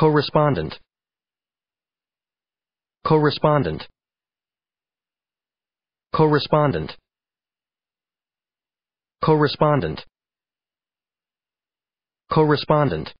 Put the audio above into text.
Correspondent. Correspondent. Correspondent. Correspondent. Correspondent.